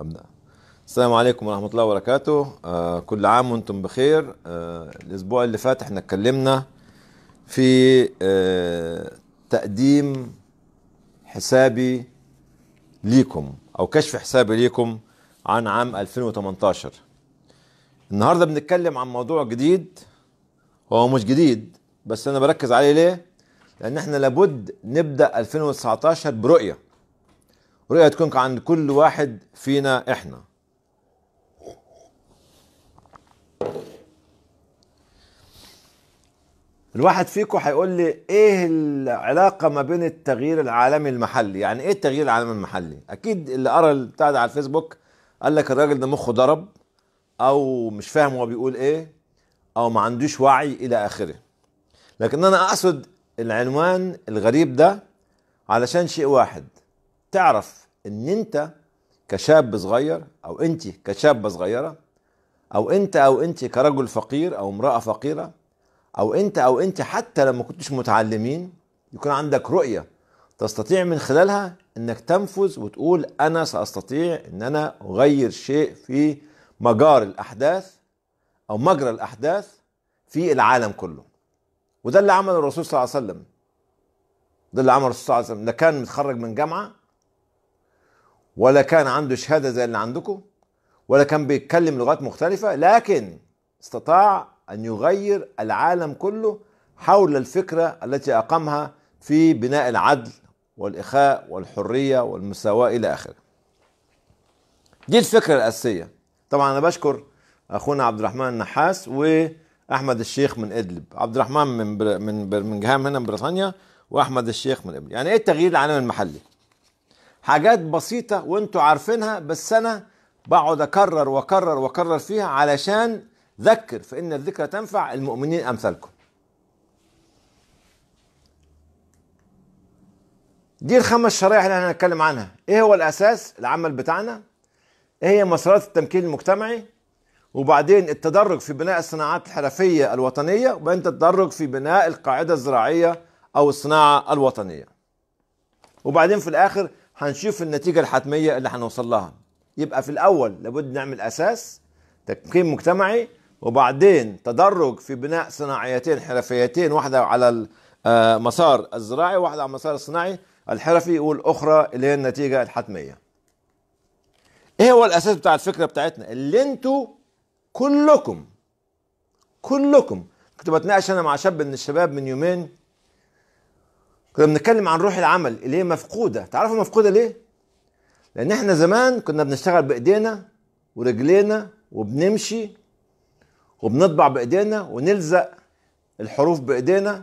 أبدأ السلام عليكم ورحمة الله وبركاته آه كل عام وانتم بخير آه الأسبوع اللي فات احنا اتكلمنا في آه تقديم حسابي ليكم أو كشف حسابي ليكم عن عام 2018 النهاردة بنتكلم عن موضوع جديد هو مش جديد بس أنا بركز عليه ليه؟ لأن احنا لابد نبدأ 2019 برؤية رؤية تكون عند كل واحد فينا احنا الواحد فيكم هيقول لي ايه العلاقه ما بين التغيير العالمي المحلي يعني ايه التغيير العالمي المحلي اكيد اللي قرا بتاع ده على الفيسبوك قال لك الراجل ده مخه ضرب او مش فاهم هو بيقول ايه او ما عندوش وعي الى اخره لكن انا اقصد العنوان الغريب ده علشان شيء واحد تعرف ان انت كشاب صغير او انت كشابه صغيره او انت او انت كرجل فقير او امراه فقيره او انت او انت حتى لما كنتش متعلمين يكون عندك رؤيه تستطيع من خلالها انك تنفذ وتقول انا ساستطيع ان انا اغير شيء في مجار الاحداث او مجرى الاحداث في العالم كله وده اللي عمله الرسول صلى الله عليه وسلم ده اللي عمله الرسول صلى الله عليه وسلم ده كان متخرج من جامعه ولا كان عنده شهادة زي اللي عندكم ولا كان بيتكلم لغات مختلفة لكن استطاع أن يغير العالم كله حول الفكرة التي أقامها في بناء العدل والإخاء والحرية والمساواة إلى آخره دي الفكرة الأساسية طبعا أنا بشكر أخونا عبد الرحمن النحاس وأحمد الشيخ من إدلب عبد الرحمن من بر... من جهام هنا من بريطانيا وأحمد الشيخ من إدلب يعني إيه التغيير العالم المحلي حاجات بسيطة وانتوا عارفينها بس انا بقعد اكرر واكرر واكرر فيها علشان ذكر فان الذكرى تنفع المؤمنين امثالكم دي الخمس شرائح اللي احنا هنتكلم عنها ايه هو الاساس العمل بتاعنا ايه هي مسارات التمكين المجتمعي وبعدين التدرج في بناء الصناعات الحرفية الوطنية وبعدين التدرج في بناء القاعدة الزراعية أو الصناعة الوطنية وبعدين في الآخر هنشوف النتيجة الحتمية اللي هنوصل لها يبقى في الأول لابد نعمل أساس تقييم مجتمعي وبعدين تدرج في بناء صناعيتين حرفيتين واحدة على المسار آه، الزراعي وواحدة على المسار الصناعي الحرفي والأخرى اللي هي النتيجة الحتمية ايه هو الاساس بتاع الفكره بتاعتنا اللي انتوا كلكم كلكم كنت بتناقش انا مع شاب من الشباب من يومين كنا بنتكلم عن روح العمل اللي هي مفقودة تعرفوا مفقودة ليه؟ لأن احنا زمان كنا بنشتغل بإيدينا ورجلينا وبنمشي وبنطبع بإيدينا ونلزق الحروف بإيدينا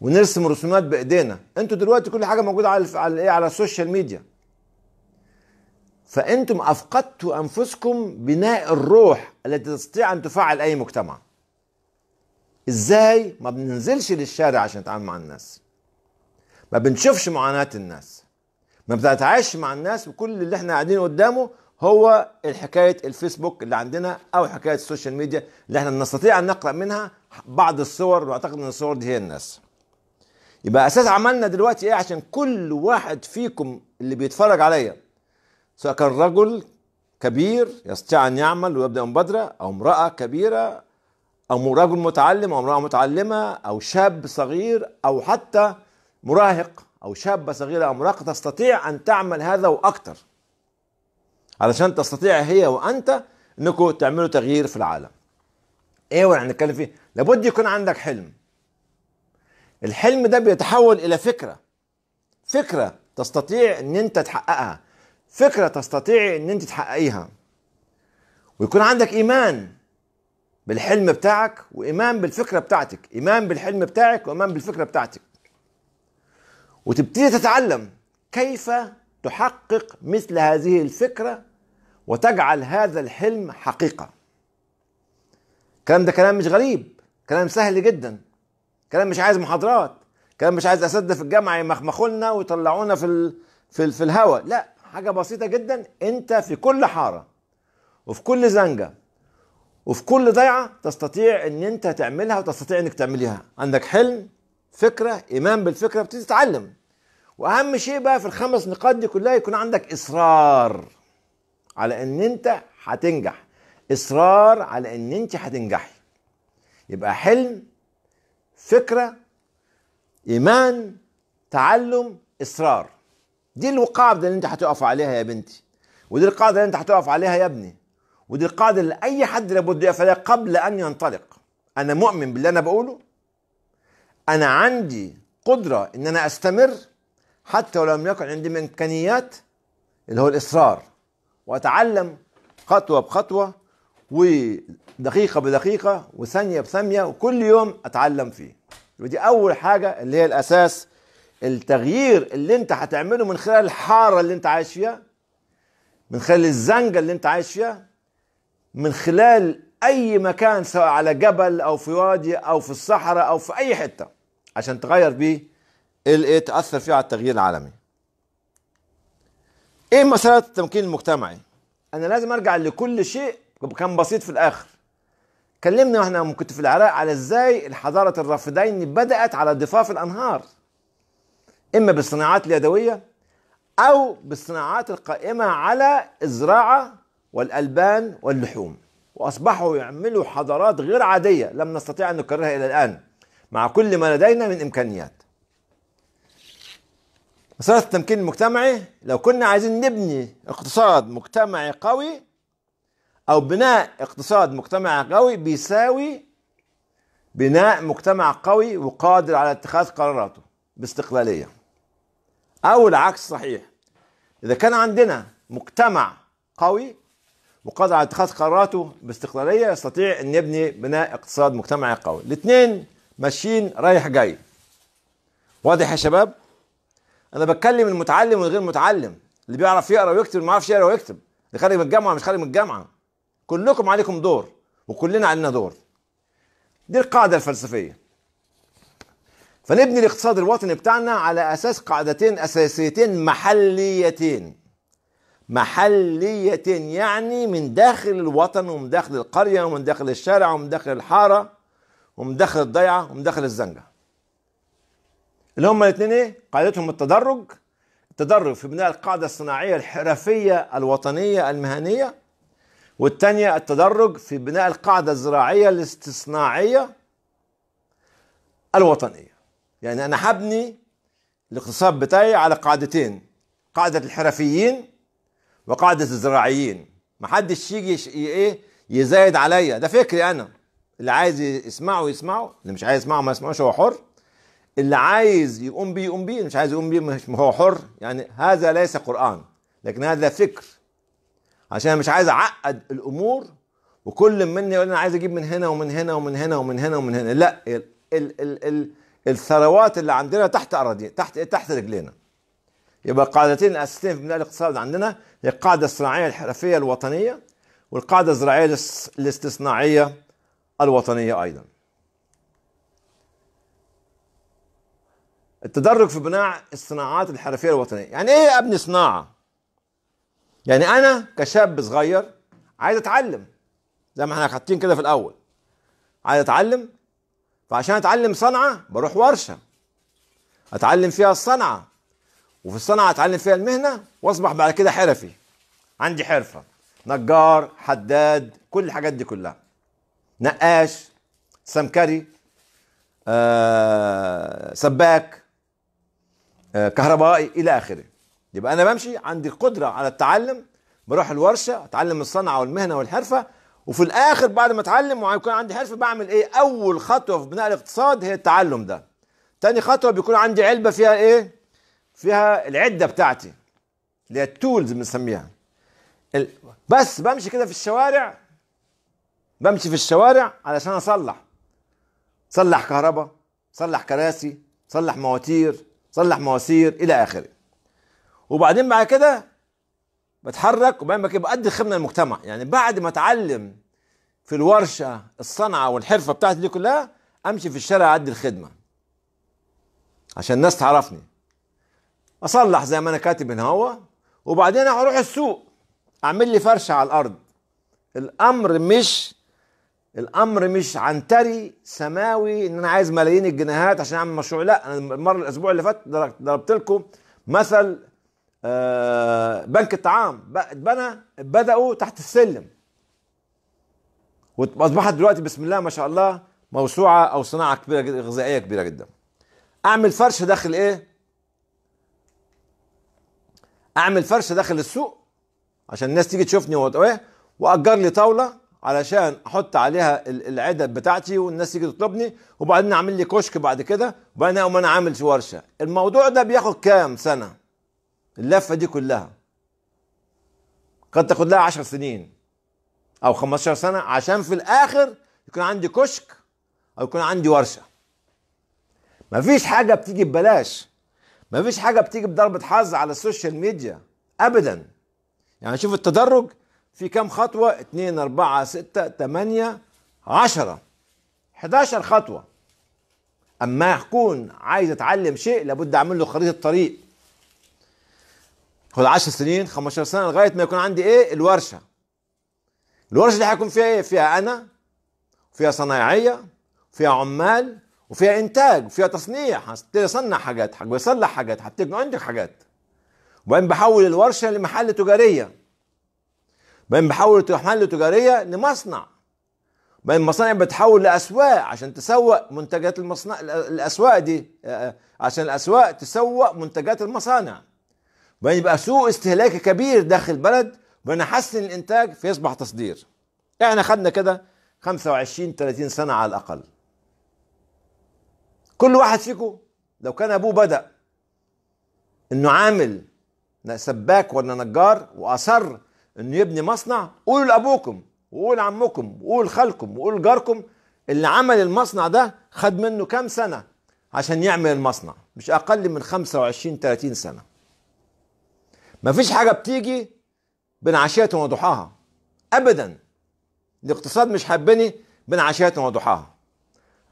ونرسم رسومات بإيدينا انتوا دلوقتي كل حاجة موجودة على على ايه على السوشيال ميديا فانتم افقدتوا انفسكم بناء الروح التي تستطيع ان تفعل اي مجتمع ازاي ما بننزلش للشارع عشان نتعامل مع الناس ما بنشوفش معاناة الناس ما بنتعايش مع الناس وكل اللي احنا قاعدين قدامه هو الحكاية الفيسبوك اللي عندنا أو حكاية السوشيال ميديا اللي احنا نستطيع أن نقرأ منها بعض الصور وأعتقد أن الصور دي هي الناس يبقى أساس عملنا دلوقتي إيه عشان كل واحد فيكم اللي بيتفرج عليا سواء كان رجل كبير يستطيع أن يعمل ويبدأ مبادرة أو امرأة كبيرة أو رجل متعلم أو امرأة متعلمة أو شاب صغير أو حتى مراهق او شابه صغيره او مراهقه تستطيع ان تعمل هذا واكثر علشان تستطيع هي وانت انكم تعملوا تغيير في العالم ايه ولا هنتكلم فيه لابد يكون عندك حلم الحلم ده بيتحول الى فكره فكره تستطيع ان انت تحققها فكره تستطيع ان انت تحققيها ويكون عندك ايمان بالحلم بتاعك وايمان بالفكره بتاعتك ايمان بالحلم بتاعك وايمان بالفكره بتاعتك وتبتدي تتعلم كيف تحقق مثل هذه الفكرة وتجعل هذا الحلم حقيقة الكلام ده كلام مش غريب كلام سهل جدا كلام مش عايز محاضرات كلام مش عايز اساتذه في الجامعه يمخمخونا ويطلعونا في ال... في, ال... في الهواء لا حاجه بسيطه جدا انت في كل حاره وفي كل زنجه وفي كل ضيعه تستطيع ان انت تعملها وتستطيع انك تعمليها عندك حلم فكره ايمان بالفكره بتتعلم واهم شيء بقى في الخمس نقاط دي كلها يكون عندك اصرار على ان انت هتنجح اصرار على ان انت هتنجحي يبقى حلم فكره ايمان تعلم اصرار دي القاعده اللي انت هتقف عليها يا بنتي ودي القاعده اللي انت هتقف عليها يا ابني ودي القاعده اللي اي حد لابد يقف عليها قبل ان ينطلق انا مؤمن باللي انا بقوله انا عندي قدره ان انا استمر حتى ولم يكن عندي من إمكانيات اللي هو الإصرار وأتعلم خطوة بخطوة ودقيقة بدقيقة وثانية بثانية وكل يوم أتعلم فيه ودي أول حاجة اللي هي الأساس التغيير اللي أنت هتعمله من خلال الحارة اللي أنت عايش فيها من خلال الزنجة اللي أنت عايش فيها من خلال أي مكان سواء على جبل أو في وادي أو في الصحراء أو في أي حتة عشان تغير بيه ايه تاثر فيه على التغيير العالمي ايه مساله التمكين المجتمعي انا لازم ارجع لكل شيء كان بسيط في الاخر كلمنا واحنا كنت في العراق على ازاي الحضاره الرافدين بدات على ضفاف الانهار اما بالصناعات اليدويه او بالصناعات القائمه على الزراعه والالبان واللحوم واصبحوا يعملوا حضارات غير عاديه لم نستطيع ان نكررها الى الان مع كل ما لدينا من امكانيات مسألة التمكين المجتمعي لو كنا عايزين نبني اقتصاد مجتمعي قوي أو بناء اقتصاد مجتمعي قوي بيساوي بناء مجتمع قوي وقادر على اتخاذ قراراته باستقلالية أو العكس صحيح إذا كان عندنا مجتمع قوي وقادر على اتخاذ قراراته باستقلالية يستطيع أن يبني بناء اقتصاد مجتمعي قوي الاثنين ماشيين رايح جاي واضح يا شباب؟ انا بتكلم المتعلم والغير متعلم اللي بيعرف يقرا ويكتب ما يعرفش يقرا ويكتب اللي خارج من الجامعه مش خارج من الجامعه كلكم عليكم دور وكلنا علينا دور دي القاعده الفلسفيه فنبني الاقتصاد الوطني بتاعنا على اساس قاعدتين اساسيتين محليتين محليتين يعني من داخل الوطن ومن داخل القريه ومن داخل الشارع ومن داخل الحاره ومن داخل الضيعه ومن داخل الزنقه اللي هم الاثنين ايه قاعدتهم التدرج التدرج في بناء القاعدة الصناعية الحرفية الوطنية المهنية والثانية التدرج في بناء القاعدة الزراعية الاستصناعية الوطنية يعني أنا هبني الاقتصاد بتاعي على قاعدتين قاعدة الحرفيين وقاعدة الزراعيين محدش يجي ايه يزايد عليا ده فكري أنا اللي عايز يسمعه يسمعه اللي مش عايز يسمعه ما يسمعوش هو حر اللي عايز يقوم بيه يقوم بيه مش عايز يقوم بيه مش هو حر يعني هذا ليس قرآن لكن هذا فكر عشان مش عايز اعقد الامور وكل مني يقول انا عايز اجيب من هنا ومن هنا ومن هنا ومن هنا ومن هنا لا ال ال ال ال الثروات اللي عندنا تحت اراضينا تحت تحت رجلينا يبقى القاعدتين الاساسيتين في بناء الاقتصاد عندنا هي القاعده الصناعيه الحرفيه الوطنيه والقاعده الزراعيه الاستصناعية الوطنيه ايضا التدرج في بناء الصناعات الحرفيه الوطنيه يعني ايه ابني صناعه يعني انا كشاب صغير عايز اتعلم زي ما احنا حاطين كده في الاول عايز اتعلم فعشان اتعلم صنعه بروح ورشه اتعلم فيها الصنعه وفي الصنعه اتعلم فيها المهنه واصبح بعد كده حرفي عندي حرفه نجار حداد كل الحاجات دي كلها نقاش سمكري آه، سباك آه، كهربائي الى اخره يبقى انا بمشي عندي قدره على التعلم بروح الورشه اتعلم الصنعه والمهنه والحرفه وفي الاخر بعد ما اتعلم ويكون عندي حرفه بعمل ايه اول خطوه في بناء الاقتصاد هي التعلم ده تاني خطوه بيكون عندي علبه فيها ايه فيها العده بتاعتي اللي هي التولز بنسميها بس بمشي كده في الشوارع بمشي في الشوارع علشان اصلح صلح كهرباء صلح كراسي صلح مواتير صلح مواسير الى اخره وبعدين بعد كده بتحرك وبعدين بقى بادي خدمه للمجتمع يعني بعد ما اتعلم في الورشه الصنعه والحرفه بتاعتي دي كلها امشي في الشارع اعدي الخدمه عشان الناس تعرفني اصلح زي ما انا كاتب من هو وبعدين اروح السوق اعمل لي فرشه على الارض الامر مش الامر مش عنتري سماوي ان انا عايز ملايين الجنيهات عشان اعمل مشروع لا انا المره الاسبوع اللي فات ضربت لكم مثل آه بنك الطعام اتبنى بداوا تحت السلم واصبحت دلوقتي بسم الله ما شاء الله موسوعه او صناعه كبيره جدا غذائيه كبيره جدا اعمل فرش داخل ايه اعمل فرش داخل السوق عشان الناس تيجي تشوفني وايه واجر لي طاوله علشان احط عليها العدد بتاعتي والناس تيجي تطلبني وبعدين اعمل لي كشك بعد كده وبعدين اقوم انا عامل ورشه الموضوع ده بياخد كام سنه اللفه دي كلها قد تاخد لها 10 سنين او 15 سنه عشان في الاخر يكون عندي كشك او يكون عندي ورشه مفيش حاجه بتيجي ببلاش مفيش حاجه بتيجي بضربه حظ على السوشيال ميديا ابدا يعني شوف التدرج في كم خطوة 2 4 6 8 10 11 خطوة أما هكون عايز أتعلم شيء لابد أعمل له خريطة طريق خد 10 سنين 15 سنة لغاية ما يكون عندي إيه الورشة الورشة دي هيكون فيها إيه فيها أنا فيها صنايعية فيها عمال وفيها إنتاج وفيها تصنيع هبتدي أصنع حاجات هبصلح حاجات هبتدي عندك حاجات وبعدين بحول الورشة لمحل تجارية بين بنحول الرحمن تجاريه لمصنع بين المصانع بتحول لاسواق عشان تسوق منتجات المصنع الاسواق دي آه، آه، عشان الاسواق تسوق منتجات المصانع بين يبقى سوق استهلاكي كبير داخل البلد بنحسن الانتاج فيصبح تصدير احنا خدنا كده 25 30 سنه على الاقل كل واحد فيكم لو كان ابوه بدا انه عامل سباك ولا نجار واصر انه يبني مصنع قولوا لابوكم وقول عمكم وقول خالكم وقول جاركم اللي عمل المصنع ده خد منه كام سنه عشان يعمل المصنع مش اقل من 25 30 سنه مفيش حاجه بتيجي بين عشيه وضحاها ابدا الاقتصاد مش حبني بين عشيه وضحاها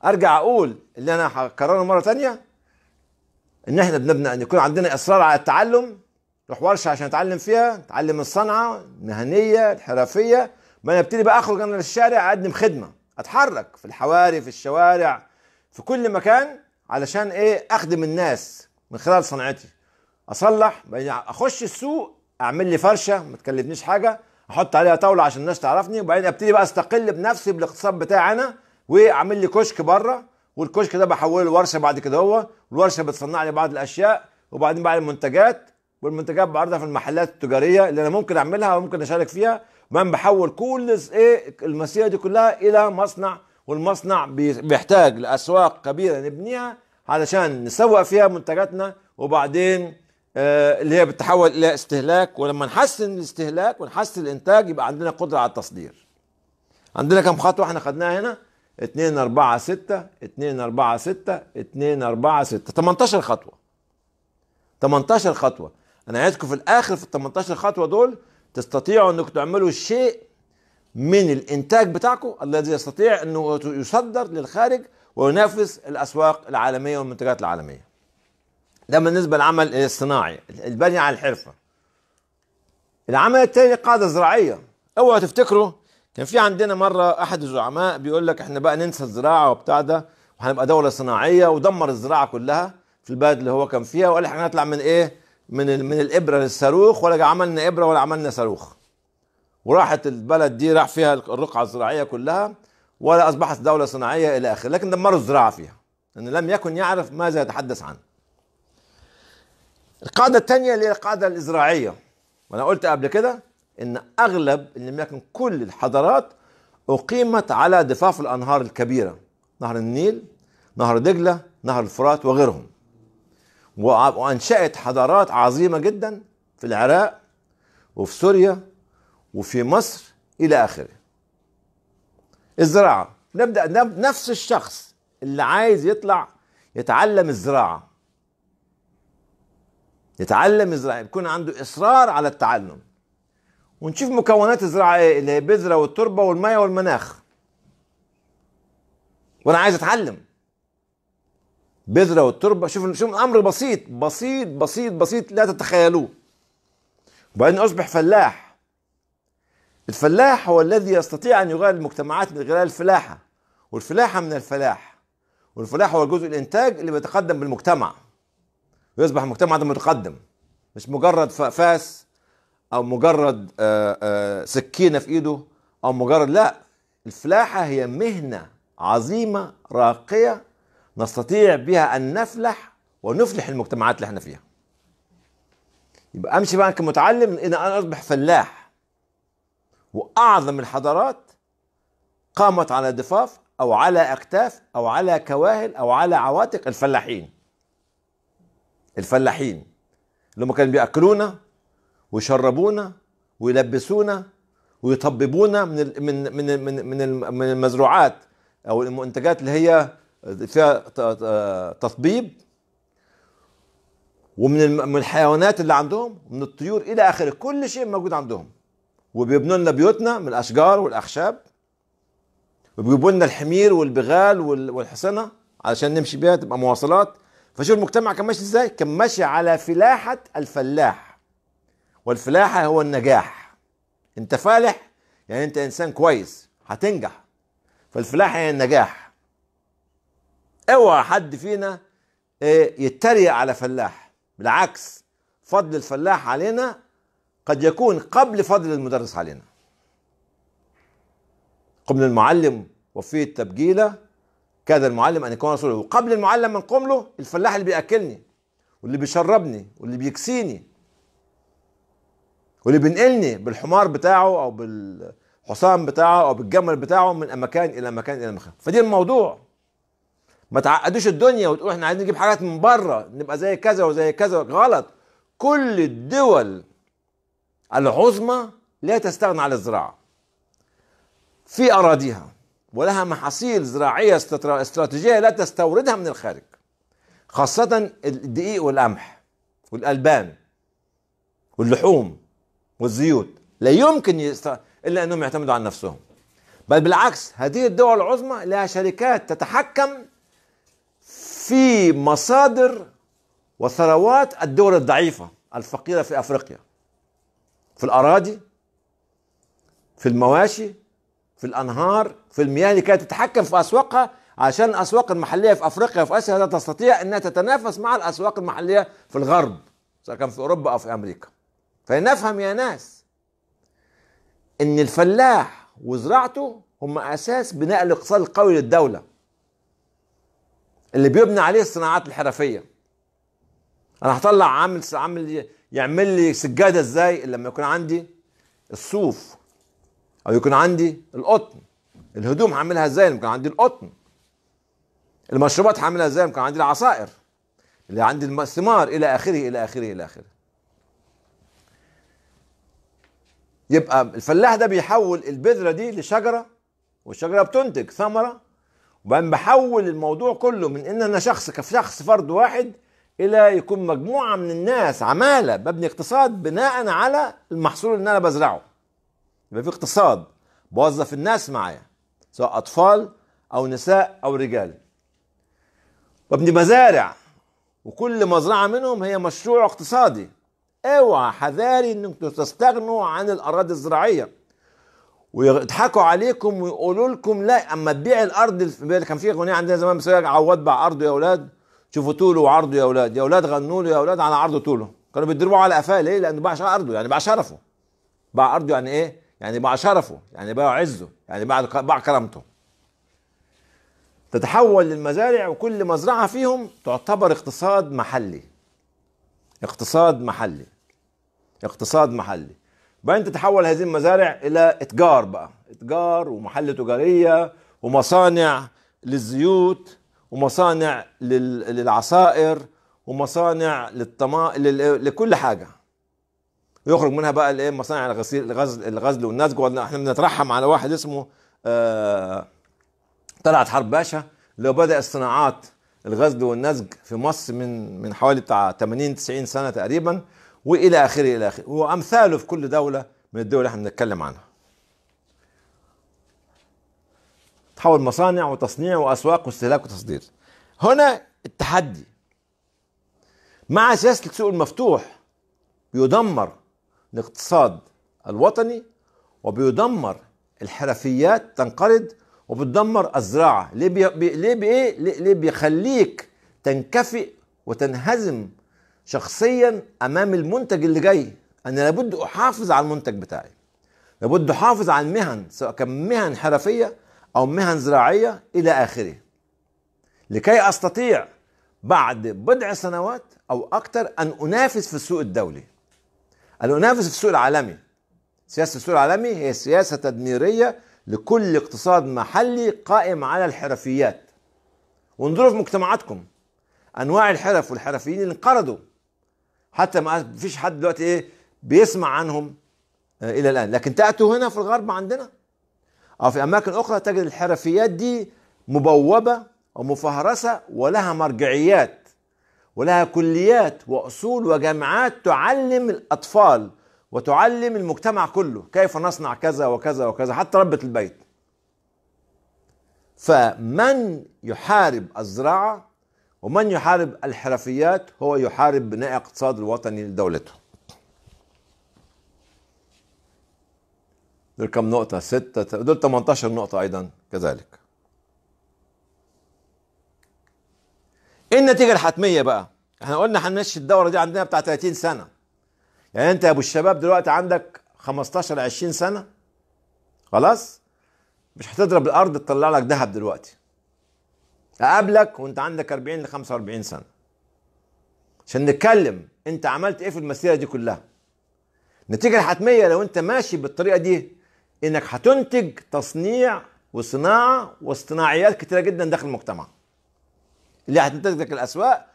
ارجع اقول اللي انا هكرره مره تانية ان احنا بنبنى ان يكون عندنا اصرار على التعلم روح ورشه عشان اتعلم فيها اتعلم الصنعه المهنيه الحرفيه ما انا ابتدي بقى اخرج انا للشارع اقدم خدمه اتحرك في الحواري في الشوارع في كل مكان علشان ايه اخدم الناس من خلال صنعتي اصلح يعني اخش السوق اعمل لي فرشه ما تكلفنيش حاجه احط عليها طاوله عشان الناس تعرفني وبعدين ابتدي بقى استقل بنفسي بالاقتصاد بتاعي انا واعمل لي كشك بره والكشك ده بحوله لورشه بعد كده هو الورشه بتصنع لي بعض الاشياء وبعدين بعد المنتجات والمنتجات بعرضها في المحلات التجاريه اللي انا ممكن اعملها وممكن اشارك فيها وبعدين بحول كل ايه المسيره دي كلها الى مصنع والمصنع بيحتاج لاسواق كبيره نبنيها علشان نسوق فيها منتجاتنا وبعدين آه اللي هي بتتحول الى استهلاك ولما نحسن الاستهلاك ونحسن الانتاج يبقى عندنا قدره على التصدير عندنا كم خطوه احنا خدناها هنا 2 4 6 2 4 6 2 4 6 18 خطوه 18 خطوه انا عايزكم في الاخر في ال 18 خطوه دول تستطيعوا انكم تعملوا شيء من الانتاج بتاعكم الذي يستطيع انه يصدر للخارج وينافس الاسواق العالميه والمنتجات العالميه. ده بالنسبه للعمل الصناعي البني على الحرفه. العمل الثاني قاعده زراعيه اوعوا تفتكروا كان في عندنا مره احد الزعماء بيقول لك احنا بقى ننسى الزراعه وبتاع ده وهنبقى دوله صناعيه ودمر الزراعه كلها في البلد اللي هو كان فيها وقال احنا هنطلع من ايه؟ من من الابره للصاروخ ولا عملنا ابره ولا عملنا صاروخ وراحت البلد دي راح فيها الرقعه الزراعيه كلها ولا اصبحت دوله صناعيه الى اخره لكن دمروا الزراعه فيها لان لم يكن يعرف ماذا يتحدث عنه القاعده الثانيه اللي هي القاعده الازراعيه وانا قلت قبل كده ان اغلب ان لم يكن كل الحضارات اقيمت على ضفاف الانهار الكبيره نهر النيل نهر دجله نهر الفرات وغيرهم وانشات حضارات عظيمه جدا في العراق وفي سوريا وفي مصر الى اخره الزراعه نبدا نفس الشخص اللي عايز يطلع يتعلم الزراعه يتعلم الزراعه يكون عنده اصرار على التعلم ونشوف مكونات الزراعه ايه اللي هي البذره والتربه والميه والمناخ وانا عايز اتعلم بذره والتربه شوف شوف الامر بسيط بسيط بسيط بسيط لا تتخيلوه وبعدين اصبح فلاح الفلاح هو الذي يستطيع ان يغير المجتمعات من خلال الفلاحه والفلاحه من الفلاح والفلاح هو جزء الانتاج اللي بيتقدم بالمجتمع ويصبح المجتمع ده متقدم مش مجرد فاس او مجرد آه، آه، سكينه في ايده او مجرد لا الفلاحه هي مهنه عظيمه راقيه نستطيع بها أن نفلح ونفلح المجتمعات اللي احنا فيها يبقى أمشي بقى كمتعلم الى إن أصبح فلاح وأعظم الحضارات قامت على ضفاف أو على أكتاف أو على كواهل أو على عواتق الفلاحين الفلاحين اللي هم كانوا بياكلونا ويشربونا ويلبسونا ويطببونا من من من من المزروعات او المنتجات اللي هي فيها تطبيب ومن الحيوانات اللي عندهم من الطيور الى اخره كل شيء موجود عندهم وبيبنوا لنا بيوتنا من الاشجار والاخشاب وبيجيبوا لنا الحمير والبغال والحصنه علشان نمشي بيها تبقى مواصلات فشوف المجتمع كان ماشي ازاي؟ كان ماشي على فلاحه الفلاح والفلاحه هو النجاح انت فالح يعني انت انسان كويس هتنجح فالفلاحه هي يعني النجاح اوعى حد فينا آه، يتريق على فلاح بالعكس فضل الفلاح علينا قد يكون قبل فضل المدرس علينا قبل المعلم وفي التبجيلة كاد المعلم أن يكون رسوله وقبل المعلم من قم له الفلاح اللي بيأكلني واللي بيشربني واللي بيكسيني واللي بينقلني بالحمار بتاعه أو بالحصان بتاعه أو بالجمل بتاعه من مكان إلى مكان إلى مكان فدي الموضوع ما تعقدوش الدنيا وتقولوا احنا عايزين نجيب حاجات من بره نبقى زي كذا وزي كذا غلط كل الدول العظمى لا تستغنى عن الزراعه في اراضيها ولها محاصيل زراعيه استراتيجيه لا تستوردها من الخارج خاصه الدقيق والقمح والالبان واللحوم والزيوت لا يمكن يست... الا انهم يعتمدوا على نفسهم بل بالعكس هذه الدول العظمى لها شركات تتحكم في مصادر وثروات الدول الضعيفة الفقيرة في أفريقيا في الأراضي في المواشي في الأنهار في المياه اللي كانت تتحكم في أسواقها عشان الأسواق المحلية في أفريقيا وفي آسيا لا تستطيع أنها تتنافس مع الأسواق المحلية في الغرب سواء كان في أوروبا أو في أمريكا فنفهم يا ناس أن الفلاح وزراعته هم أساس بناء الاقتصاد القوي للدولة اللي بيبنى عليه الصناعات الحرفيه انا هطلع عامل عامل يعمل لي سجاده ازاي لما يكون عندي الصوف او يكون عندي القطن الهدوم هعملها ازاي لما يكون عندي القطن المشروبات هعملها ازاي لما يكون عندي العصائر اللي عندي الثمار الى اخره الى اخره الى اخره يبقى الفلاح ده بيحول البذره دي لشجره والشجره بتنتج ثمره وبقى بحول الموضوع كله من ان انا شخص كشخص فرد واحد الى يكون مجموعه من الناس عماله ببني اقتصاد بناء على المحصول اللي انا بزرعه يبقى في اقتصاد بوظف الناس معايا سواء اطفال او نساء او رجال وابني مزارع وكل مزرعه منهم هي مشروع اقتصادي اوعى حذاري انكم تستغنوا عن الاراضي الزراعيه ويضحكوا عليكم ويقولوا لكم لا اما تبيع الارض كان في اغنيه عندنا زمان بتقول عواد باع عرضه يا اولاد شوفوا طوله وعرضه يا اولاد يا اولاد غنوا له يا اولاد على عرضه طوله كانوا بيضربوا على قفاه ليه؟ لانه باع ارضه يعني باع شرفه باع ارضه يعني ايه؟ يعني باع شرفه يعني باع عزه يعني باع باع كرامته تتحول للمزارع وكل مزرعه فيهم تعتبر اقتصاد محلي اقتصاد محلي اقتصاد محلي بعدين تتحول هذه المزارع الى اتجار بقى اتجار ومحل تجاريه ومصانع للزيوت ومصانع للعصائر ومصانع للطما لكل حاجه يخرج منها بقى الايه مصانع الغسيل الغزل الغزل والنسج احنا بنترحم على واحد اسمه آه طلعت حرب باشا لو بدا الصناعات الغزل والنسج في مصر من من حوالي بتاع 80 90 سنه تقريبا والى اخره الى اخره وامثاله في كل دوله من الدول اللي احنا بنتكلم عنها تحول مصانع وتصنيع واسواق واستهلاك وتصدير هنا التحدي مع سياسه السوق المفتوح بيدمر الاقتصاد الوطني وبيدمر الحرفيات تنقرض وبتدمر الزراعه ليه بي... ليه بي... إيه؟ ليه بيخليك تنكفئ وتنهزم شخصيا امام المنتج اللي جاي انا لابد احافظ على المنتج بتاعي لابد احافظ على المهن سواء كان مهن حرفيه او مهن زراعيه الى اخره لكي استطيع بعد بضع سنوات او اكثر ان انافس في السوق الدولي ان انافس في السوق العالمي سياسه السوق العالمي هي سياسه تدميريه لكل اقتصاد محلي قائم على الحرفيات وانظروا في مجتمعاتكم انواع الحرف والحرفيين اللي انقرضوا حتى ما فيش حد دلوقتي ايه بيسمع عنهم آه، الى الان لكن تاتوا هنا في الغرب عندنا او في اماكن اخرى تجد الحرفيات دي مبوبه ومفهرسه ولها مرجعيات ولها كليات واصول وجامعات تعلم الاطفال وتعلم المجتمع كله كيف نصنع كذا وكذا وكذا حتى ربة البيت فمن يحارب الزراعة ومن يحارب الحرفيات هو يحارب بناء اقتصاد الوطني لدولته دول كم نقطة؟ ستة دول 18 نقطة أيضا كذلك إيه النتيجة الحتمية بقى؟ احنا قلنا هنمشي الدورة دي عندنا بتاع 30 سنة يعني أنت يا أبو الشباب دلوقتي عندك 15 20 سنة خلاص؟ مش هتضرب الأرض تطلع لك ذهب دلوقتي اقابلك وانت عندك 40 ل 45 سنه عشان نتكلم انت عملت ايه في المسيره دي كلها النتيجه الحتميه لو انت ماشي بالطريقه دي انك هتنتج تصنيع وصناعه واصطناعيات كتيره جدا داخل المجتمع اللي هتنتج لك الاسواق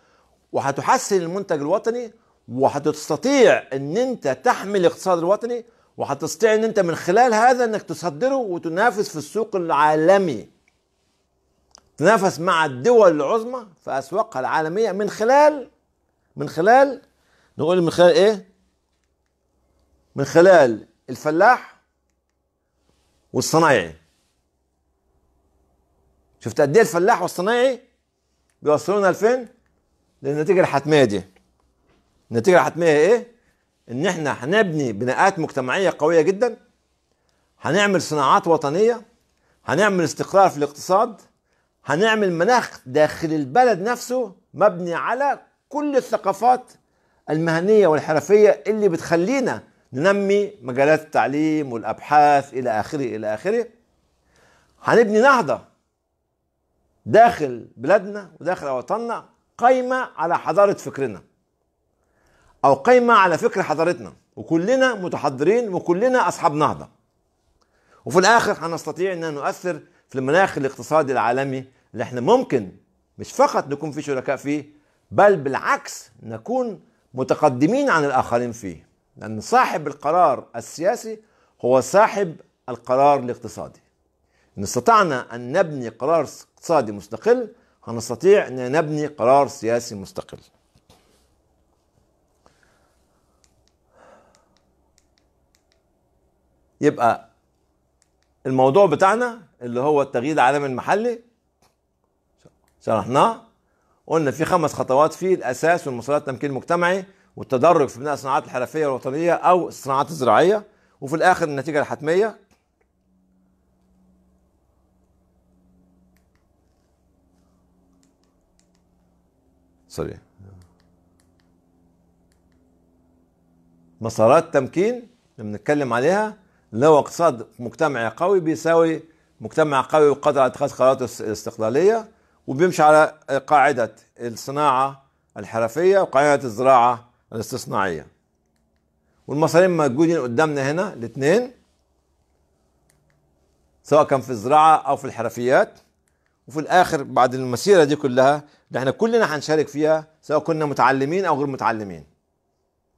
وهتحسن المنتج الوطني وهتستطيع ان انت تحمي الاقتصاد الوطني وهتستطيع ان انت من خلال هذا انك تصدره وتنافس في السوق العالمي تنافس مع الدول العظمى في اسواقها العالميه من خلال من خلال نقول من خلال ايه؟ من خلال الفلاح والصنايعي شفت قد ايه الفلاح والصنايعي بيوصلونا لفين؟ للنتيجه الحتميه دي النتيجه الحتميه ايه؟ ان احنا هنبني بناءات مجتمعيه قويه جدا هنعمل صناعات وطنيه هنعمل استقرار في الاقتصاد هنعمل مناخ داخل البلد نفسه مبني على كل الثقافات المهنيه والحرفيه اللي بتخلينا ننمي مجالات التعليم والابحاث الى اخره الى اخره هنبني نهضه داخل بلادنا وداخل وطننا قايمه على حضاره فكرنا او قايمه على فكر حضارتنا وكلنا متحضرين وكلنا اصحاب نهضه وفي الاخر هنستطيع ان نؤثر في المناخ الاقتصادي العالمي اللي احنا ممكن مش فقط نكون في شركاء فيه بل بالعكس نكون متقدمين عن الآخرين فيه لأن صاحب القرار السياسي هو صاحب القرار الاقتصادي إن استطعنا أن نبني قرار اقتصادي مستقل هنستطيع أن نبني قرار سياسي مستقل يبقى الموضوع بتاعنا اللي هو التغيير العالمي المحلي شرحناه قلنا في خمس خطوات فيه الاساس والمسارات التمكين المجتمعي والتدرج في بناء الصناعات الحرفيه الوطنيه او الصناعات الزراعيه وفي الاخر النتيجه الحتميه سوري مسارات تمكين اللي بنتكلم عليها لو اقتصاد مجتمعي قوي بيساوي مجتمع قوي وقادر على اتخاذ قراراته الاستقلاليه وبيمشي على قاعده الصناعه الحرفيه وقاعده الزراعه الاستصناعيه. والمصارين موجودين قدامنا هنا الاثنين سواء كان في الزراعه او في الحرفيات وفي الاخر بعد المسيره دي كلها ده احنا كلنا هنشارك فيها سواء كنا متعلمين او غير متعلمين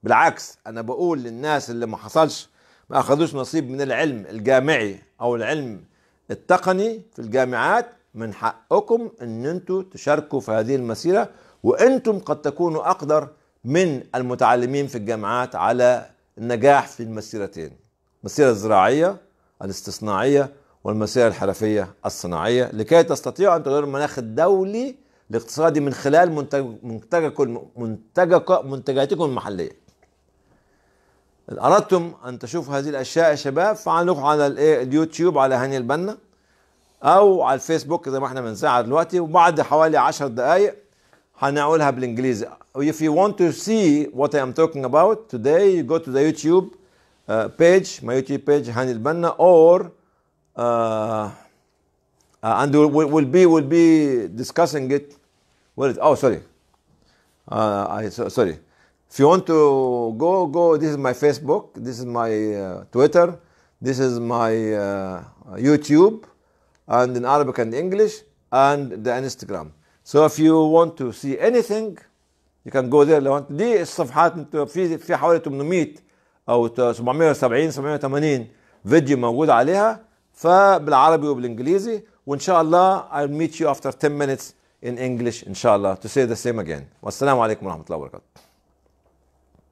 بالعكس انا بقول للناس اللي ما حصلش ما اخذوش نصيب من العلم الجامعي او العلم التقني في الجامعات من حقكم ان انتم تشاركوا في هذه المسيره وانتم قد تكونوا اقدر من المتعلمين في الجامعات على النجاح في المسيرتين المسيره الزراعيه الاستصناعيه والمسيره الحرفيه الصناعيه لكي تستطيعوا ان تغيروا المناخ الدولي الاقتصادي من خلال منتجكم منتجكم منتجاتكم المحليه إن أردتم أن تشوفوا هذه الأشياء يا شباب فعلوا على اليوتيوب على هاني البنا أو على الفيسبوك زي ما احنا بنساعد دلوقتي وبعد حوالي 10 دقايق هنقولها بالإنجليزي if you want to see what I am talking about today you go to the YouTube uh, page my YouTube page هاني البنا or uh, Uh, and we'll, we'll, be we'll be discussing it. What is, oh sorry, uh, I so, sorry. If you want to go, go. This is my Facebook. This is my uh, Twitter. This is my uh, YouTube, and in Arabic and English, and the Instagram. So if you want to see anything, you can go there. لو انت دي الصفحات انت في في حوالي 800 او 770 780 فيديو موجود عليها فبالعربي وبالانجليزي وان شاء الله I'll meet you after 10 minutes in English ان شاء الله to say the same again والسلام عليكم ورحمه الله وبركاته